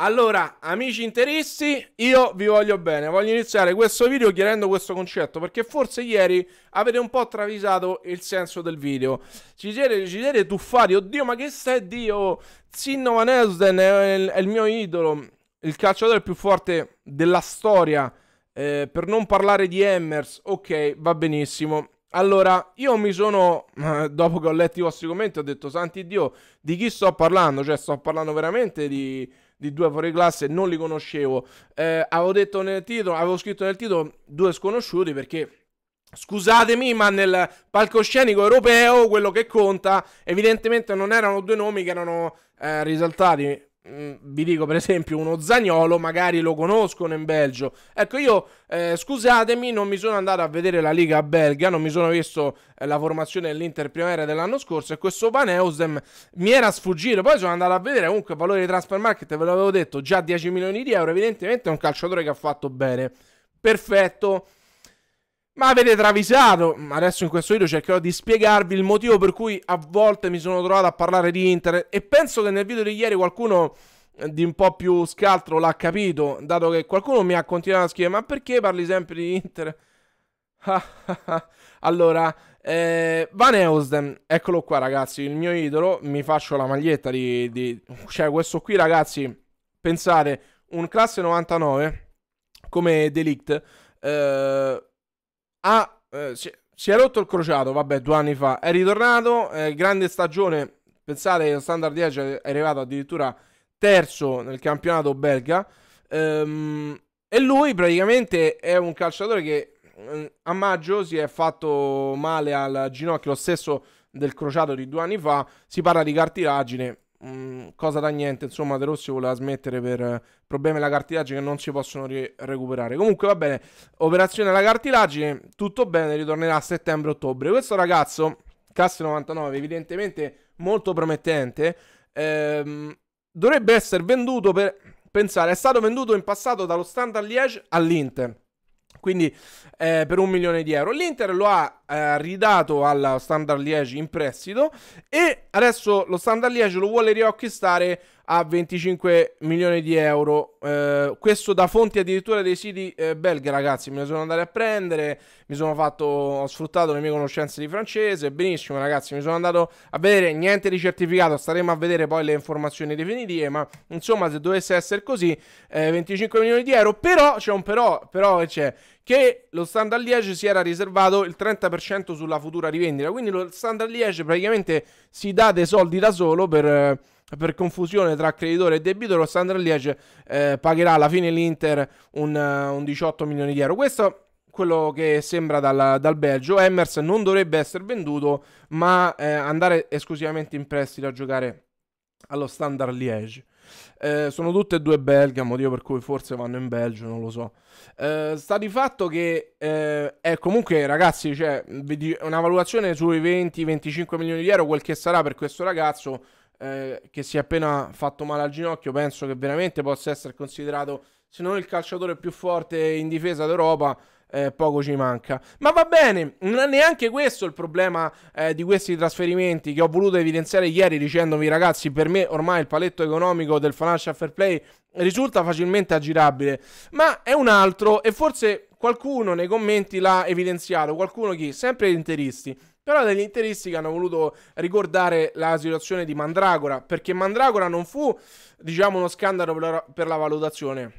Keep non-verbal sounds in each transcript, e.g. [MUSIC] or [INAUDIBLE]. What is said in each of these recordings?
Allora, amici interisti, io vi voglio bene. Voglio iniziare questo video chiarendo questo concetto perché forse ieri avete un po' travisato il senso del video. Ci siete, ci siete tuffati, oddio, ma che sei Dio? Zinno Van Esden è il, è il mio idolo, il calciatore più forte della storia. Eh, per non parlare di Emmers, ok, va benissimo. Allora, io mi sono, [LAUGHS] dopo che ho letto i vostri commenti, ho detto, santi Dio, di chi sto parlando? Cioè, sto parlando veramente di di due fuori classe, non li conoscevo. Eh, avevo detto nel titolo, avevo scritto nel titolo due sconosciuti perché. Scusatemi, ma nel palcoscenico europeo quello che conta evidentemente non erano due nomi che erano eh, risaltati Mm, vi dico per esempio uno Zagnolo, magari lo conoscono in Belgio. Ecco, io eh, scusatemi, non mi sono andato a vedere la Liga belga, non mi sono visto eh, la formazione dell'Inter Primavera dell'anno scorso e questo Paneusem mi era sfuggito. Poi sono andato a vedere comunque il valore di transfer market, ve l'avevo detto, già 10 milioni di euro. Evidentemente è un calciatore che ha fatto bene. Perfetto. Ma avete travisato, adesso in questo video cercherò di spiegarvi il motivo per cui a volte mi sono trovato a parlare di Inter e penso che nel video di ieri qualcuno eh, di un po' più scaltro l'ha capito, dato che qualcuno mi ha continuato a scrivere ma perché parli sempre di internet? [LAUGHS] allora, eh, Van Eusden, eccolo qua ragazzi, il mio idolo, mi faccio la maglietta di, di... cioè questo qui ragazzi, pensate, un classe 99 come Delict... Eh, ha, ah, eh, si, si, è rotto il crociato, vabbè, due anni fa, è ritornato, eh, grande stagione, pensate lo Standard 10 è arrivato addirittura terzo nel campionato belga, ehm, e lui praticamente è un calciatore che mm, a maggio si è fatto male al ginocchio, lo stesso del crociato di due anni fa, si parla di cartilagine, Mm, cosa da niente, insomma De Rossi voleva smettere per problemi alla cartilagine che non si possono ri- recuperare. Comunque va bene, operazione alla cartilagine, tutto bene, ritornerà a settembre-ottobre. Questo ragazzo, classe 99, evidentemente molto promettente, ehm, dovrebbe essere venduto per... Pensare, è stato venduto in passato dallo Standard Liège all'Inter quindi eh, per un milione di euro. L'Inter lo ha eh, ridato alla Standard Liege in prestito e adesso lo Standard Liege lo vuole riacquistare a 25 milioni di euro. Eh, questo da fonti addirittura dei siti eh, belghi, ragazzi. Me ne sono andato a prendere, mi sono fatto, ho sfruttato le mie conoscenze di francese. Benissimo, ragazzi, mi sono andato a vedere niente di certificato. Staremo a vedere poi le informazioni definitive. Ma insomma, se dovesse essere così, eh, 25 milioni di euro. Però c'è un però, però c'è che lo Standard Liege si era riservato il 30% sulla futura rivendita. Quindi lo Standard Liege praticamente si dà dei soldi da solo per eh, per confusione tra creditore e debitore, lo Standard Liege eh, pagherà alla fine l'Inter un, eh, un 18 milioni di euro. Questo quello che sembra dal, dal, Belgio. Emmers non dovrebbe essere venduto, ma eh, andare esclusivamente in prestito a giocare allo Standard Liege. Eh, sono tutte e due belghe, motivo per cui forse vanno in Belgio, non lo so. Eh, sta di fatto che eh, è comunque, ragazzi, cioè, una valutazione sui 20-25 milioni di euro, quel che sarà per questo ragazzo eh, che si è appena fatto male al ginocchio, penso che veramente possa essere considerato, se non il calciatore più forte in difesa d'Europa, eh, poco ci manca. Ma va bene, non è neanche questo il problema eh, di questi trasferimenti che ho voluto evidenziare ieri dicendovi ragazzi, per me ormai il paletto economico del financial fair play risulta facilmente aggirabile, ma è un altro e forse qualcuno nei commenti l'ha evidenziato, qualcuno chi? Sempre gli interisti però degli interisti che hanno voluto ricordare la situazione di Mandragora, perché Mandragora non fu, diciamo, uno scandalo per la, valutazione.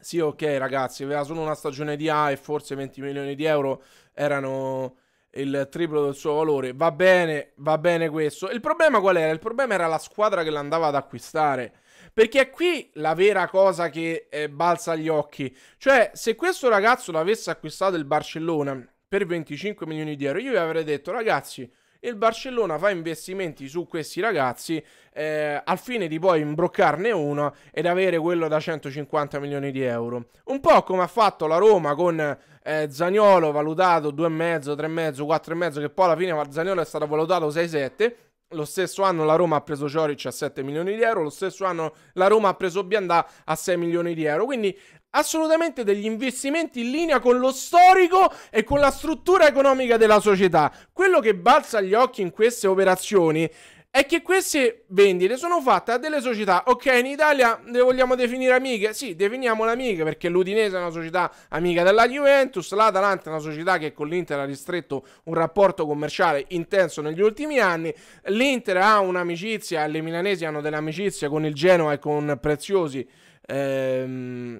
Sì, ok, ragazzi, aveva solo una stagione di A e forse 20 milioni di euro erano il triplo del suo valore. Va bene, va bene questo. Il problema qual era? Il problema era la squadra che l'andava ad acquistare. Perché è qui la vera cosa che eh, balza agli occhi. Cioè, se questo ragazzo l'avesse acquistato il Barcellona, per 25 milioni di euro. Io vi avrei detto, ragazzi, il Barcellona fa investimenti su questi ragazzi eh, al fine di poi imbroccarne uno ed avere quello da 150 milioni di euro. Un po' come ha fatto la Roma con eh, Zagnolo valutato 2,5, 3,5, 4,5 che poi alla fine Zagnolo è stato valutato 6,7 lo stesso anno la Roma ha preso Cioric a 7 milioni di euro, lo stesso anno la Roma ha preso Biandà a 6 milioni di euro. Quindi assolutamente degli investimenti in linea con lo storico e con la struttura economica della società. Quello che balza agli occhi in queste operazioni è che queste vendite sono fatte a delle società. Ok, in Italia le vogliamo definire amiche? Sì, definiamole amiche perché l'Udinese è una società amica della Juventus, l'Atalanta è una società che con l'Inter ha ristretto un rapporto commerciale intenso negli ultimi anni. L'Inter ha un'amicizia, le milanesi hanno dell'amicizia con il Genoa e con Preziosi. Ehm,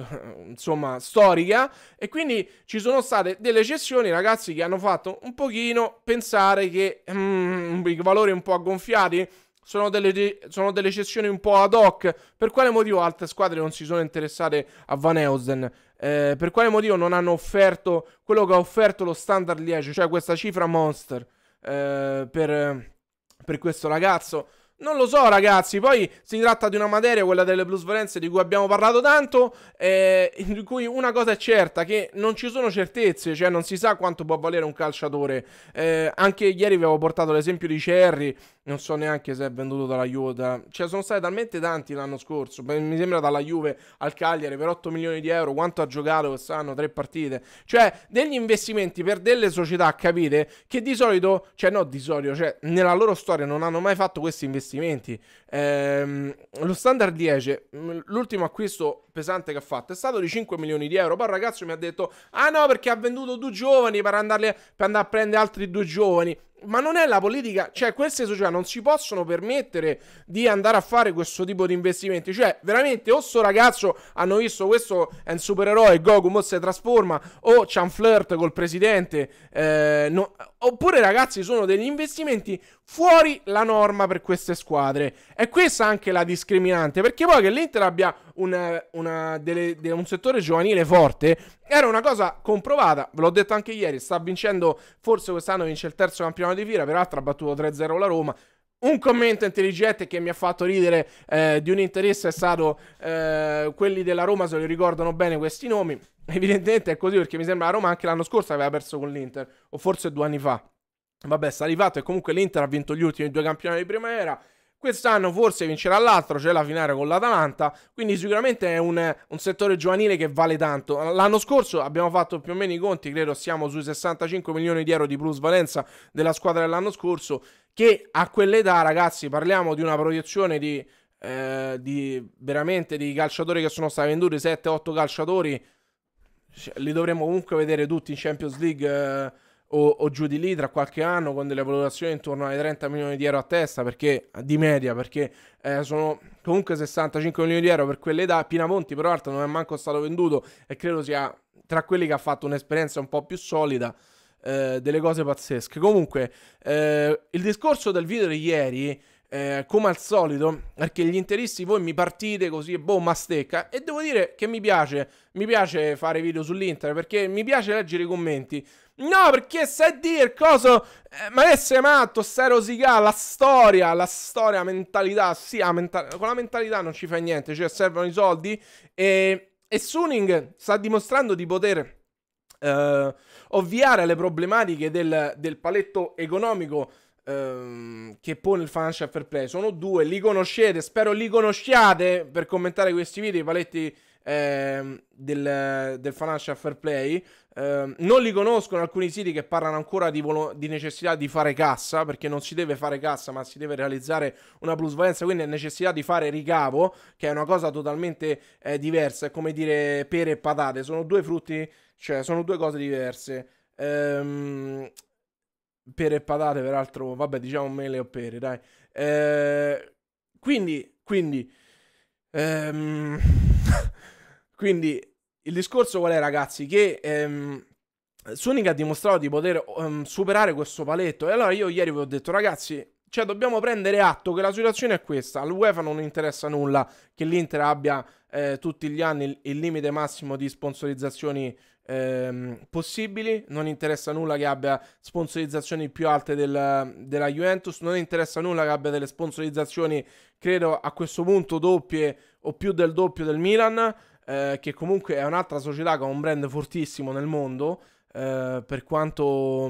[LAUGHS] insomma storica e quindi ci sono state delle cessioni ragazzi che hanno fatto un pochino pensare che mm, i valori un po' aggonfiati sono delle, sono delle, cessioni un po' ad hoc. Per quale motivo altre squadre non si sono interessate a Van Eusen? Eh, per quale motivo non hanno offerto quello che ha offerto lo standard Liege, cioè questa cifra monster eh, per, per questo ragazzo? Non lo so, ragazzi. Poi si tratta di una materia, quella delle plusvalenze, di cui abbiamo parlato tanto. Eh, di cui una cosa è certa: che non ci sono certezze, cioè non si sa quanto può valere un calciatore. Eh, anche ieri vi avevo portato l'esempio di Cerri. Non so neanche se è venduto dalla Juve. Da... Cioè, sono stati talmente tanti l'anno scorso. Mi sembra dalla Juve al Cagliari per 8 milioni di euro. Quanto ha giocato quest'anno? Tre partite. Cioè, degli investimenti per delle società, capite? Che di solito, cioè, no, di solito, cioè, nella loro storia non hanno mai fatto questi investimenti investimenti. Ehm, lo standard 10, mm, l'ultimo acquisto pesante che ha fatto è stato di 5 milioni di euro. Poi il ragazzo mi ha detto: Ah no, perché ha venduto due giovani per, andarli, per andare a prendere altri due giovani. Ma non è la politica, cioè queste società non si possono permettere di andare a fare questo tipo di investimenti. Cioè, veramente, o sto ragazzo hanno visto questo è un supereroe, Goku mo si trasforma, o c'è un flirt col presidente, eh, no, oppure ragazzi sono degli investimenti fuori la norma per queste squadre. E questa è anche la discriminante, perché poi che l'Inter abbia una, una delle, de, un settore giovanile forte era una cosa comprovata, ve l'ho detto anche ieri, sta vincendo, forse quest'anno vince il terzo campionato di fila, peraltro ha battuto 3-0 la Roma. Un commento intelligente che mi ha fatto ridere eh, di un interesse è stato eh, quelli della Roma se li ricordano bene questi nomi. Evidentemente è così perché mi sembra la Roma anche l'anno scorso aveva perso con l'Inter, o forse due anni fa. Vabbè, sta arrivato e comunque l'Inter ha vinto gli ultimi due campionati di primavera. Quest'anno forse vincerà l'altro, cioè la finale con l'Atalanta, quindi sicuramente è un, un, settore giovanile che vale tanto. L'anno scorso abbiamo fatto più o meno i conti, credo siamo sui 65 milioni di euro di plusvalenza della squadra dell'anno scorso, che a quell'età ragazzi parliamo di una proiezione di, eh, di veramente di calciatori che sono stati venduti, 7-8 calciatori, cioè, li dovremmo comunque vedere tutti in Champions League. Eh, o, o, giù di lì tra qualche anno con delle valutazioni intorno ai 30 milioni di euro a testa perché, di media perché eh, sono comunque 65 milioni di euro per quelle quell'età Pinamonti però altro non è manco stato venduto e credo sia tra quelli che ha fatto un'esperienza un po' più solida eh, delle cose pazzesche comunque eh, il discorso del video di ieri eh, come al solito, perché gli interisti voi mi partite così e boh, ma stecca. E devo dire che mi piace, mi piace fare video sull'Inter perché mi piace leggere i commenti. No, perché sai dire cosa? Eh, ma che sei matto, stai rosicà, la storia, la storia, mentalità, sì, la mentalità, con la mentalità non ci fai niente, cioè servono i soldi e, e Suning sta dimostrando di poter eh, ovviare alle problematiche del, del paletto economico ehm, che pone il financial fair play. Sono due, li conoscete, spero li conosciate per commentare questi video, i paletti ehm, del, del, financial fair play. Eh, non li conoscono alcuni siti che parlano ancora di, volo- di, necessità di fare cassa, perché non si deve fare cassa, ma si deve realizzare una plusvalenza, quindi è necessità di fare ricavo, che è una cosa totalmente eh, diversa, è come dire pere e patate, sono due frutti, cioè sono due cose diverse. Ehm, pere e patate, peraltro, vabbè, diciamo mele o pere, dai. Eh, quindi, quindi, ehm, [LAUGHS] quindi, il discorso qual è, ragazzi? Che ehm, Sonic ha dimostrato di poter ehm, superare questo paletto. E allora io ieri vi ho detto, ragazzi, cioè dobbiamo prendere atto che la situazione è questa. All'UEFA non interessa nulla che l'Inter abbia eh, tutti gli anni il, il, limite massimo di sponsorizzazioni ehm, possibili. Non interessa nulla che abbia sponsorizzazioni più alte del, della Juventus. Non interessa nulla che abbia delle sponsorizzazioni, credo a questo punto, doppie o più del doppio del Milan. Eh, che comunque è un'altra società con un brand fortissimo nel mondo. Eh, per quanto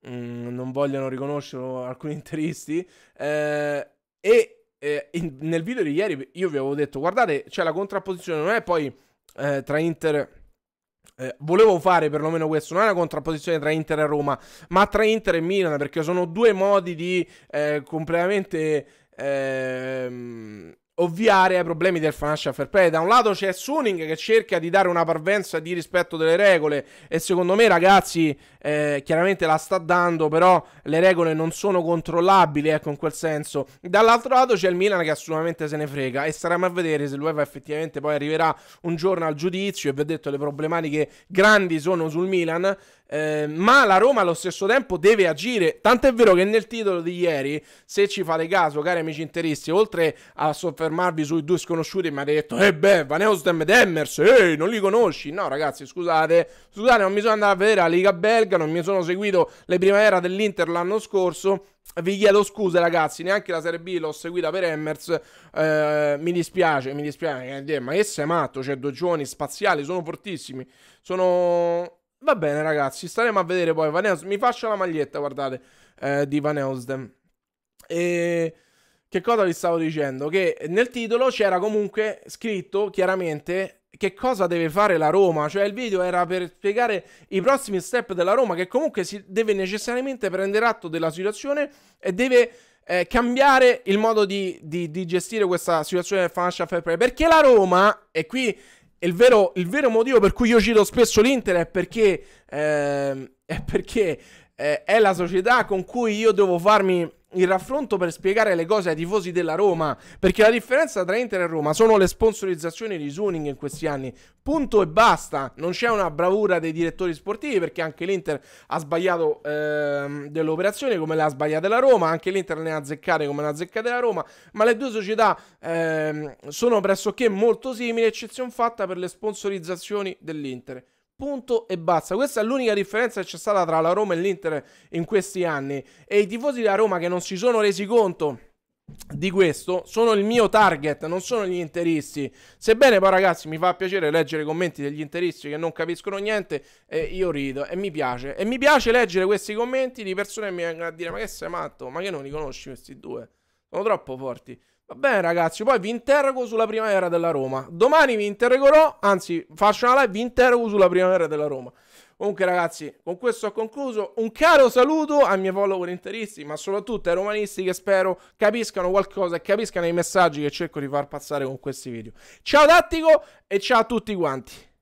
mh, mm, non vogliano riconoscerlo alcuni interisti. Eh, e eh, in, nel video di ieri io vi avevo detto: guardate, c'è la contrapposizione, non è poi eh, tra Inter eh, volevo fare perlomeno questo, non è una contrapposizione tra Inter e Roma, ma tra Inter e Milan, perché sono due modi di eh, completamente ehm, ovviare ai problemi del financial fair play. Da un lato c'è Suning che cerca di dare una parvenza di rispetto delle regole e secondo me ragazzi eh, chiaramente la sta dando, però le regole non sono controllabili, ecco eh, in quel senso. Dall'altro lato c'è il Milan che assolutamente se ne frega e staremo a vedere se l'UEFA effettivamente poi arriverà un giorno al giudizio e vi ho detto le problematiche grandi sono sul Milan, Ehm, ma la Roma allo stesso tempo deve agire. Tant'è vero che nel titolo di ieri, se ci fate caso, cari amici interisti, oltre a soffermarvi sui due sconosciuti, mi ha detto: Eh beh, Van Eustem ed Emmers, ehi, non li conosci. No, ragazzi, scusate, scusate, non mi sono andato a vedere la Liga Belga, non mi sono seguito le primavera dell'Inter l'anno scorso. Vi chiedo scuse, ragazzi, neanche la Serie B l'ho seguita per Emmers. Eh, mi dispiace, mi dispiace, eh, ma che sei matto? Cioè, due giovani spaziali, sono fortissimi. Sono Va bene, ragazzi, staremo a vedere poi. Vaneus, mi faccio la maglietta, guardate, eh, di Vaneusden. E che cosa vi stavo dicendo? Che nel titolo c'era comunque scritto chiaramente che cosa deve fare la Roma, cioè il video era per spiegare i prossimi step della Roma che comunque si deve necessariamente prendere atto della situazione e deve eh, cambiare il modo di, di, di, gestire questa situazione del financial fair play perché la Roma, e qui il vero, il vero, motivo per cui io cito spesso l'Inter è perché, eh, è, perché eh, è la società con cui io devo farmi il raffronto per spiegare le cose ai tifosi della Roma, perché la differenza tra Inter e Roma sono le sponsorizzazioni di Suning in questi anni. Punto e basta. Non c'è una bravura dei direttori sportivi perché anche l'Inter ha sbagliato ehm, delle operazioni come le ha sbagliate la Roma, anche l'Inter ne ha azzeccate come ne ha azzeccate la Roma, ma le due società ehm, sono pressoché molto simili, eccezione fatta per le sponsorizzazioni dell'Inter. Punto e basta. Questa è l'unica differenza che c'è stata tra la Roma e l'Inter in questi anni. E i tifosi della Roma che non si sono resi conto di questo sono il mio target, non sono gli interisti. Sebbene poi ragazzi mi fa piacere leggere i commenti degli interisti che non capiscono niente, e io rido e mi piace. E mi piace leggere questi commenti di persone che mi vengono a dire ma che sei matto, ma che non li conosci questi due? Sono troppo forti. Va bene, ragazzi. Poi vi interrogo sulla primavera della Roma. Domani vi interrogerò. Anzi, faccio una live. Vi interrogo sulla primavera della Roma. Comunque, ragazzi, con questo ho concluso. Un caro saluto ai miei follower interisti, ma soprattutto ai romanisti che spero capiscano qualcosa e capiscano i messaggi che cerco di far passare con questi video. Ciao Tattico e ciao a tutti quanti.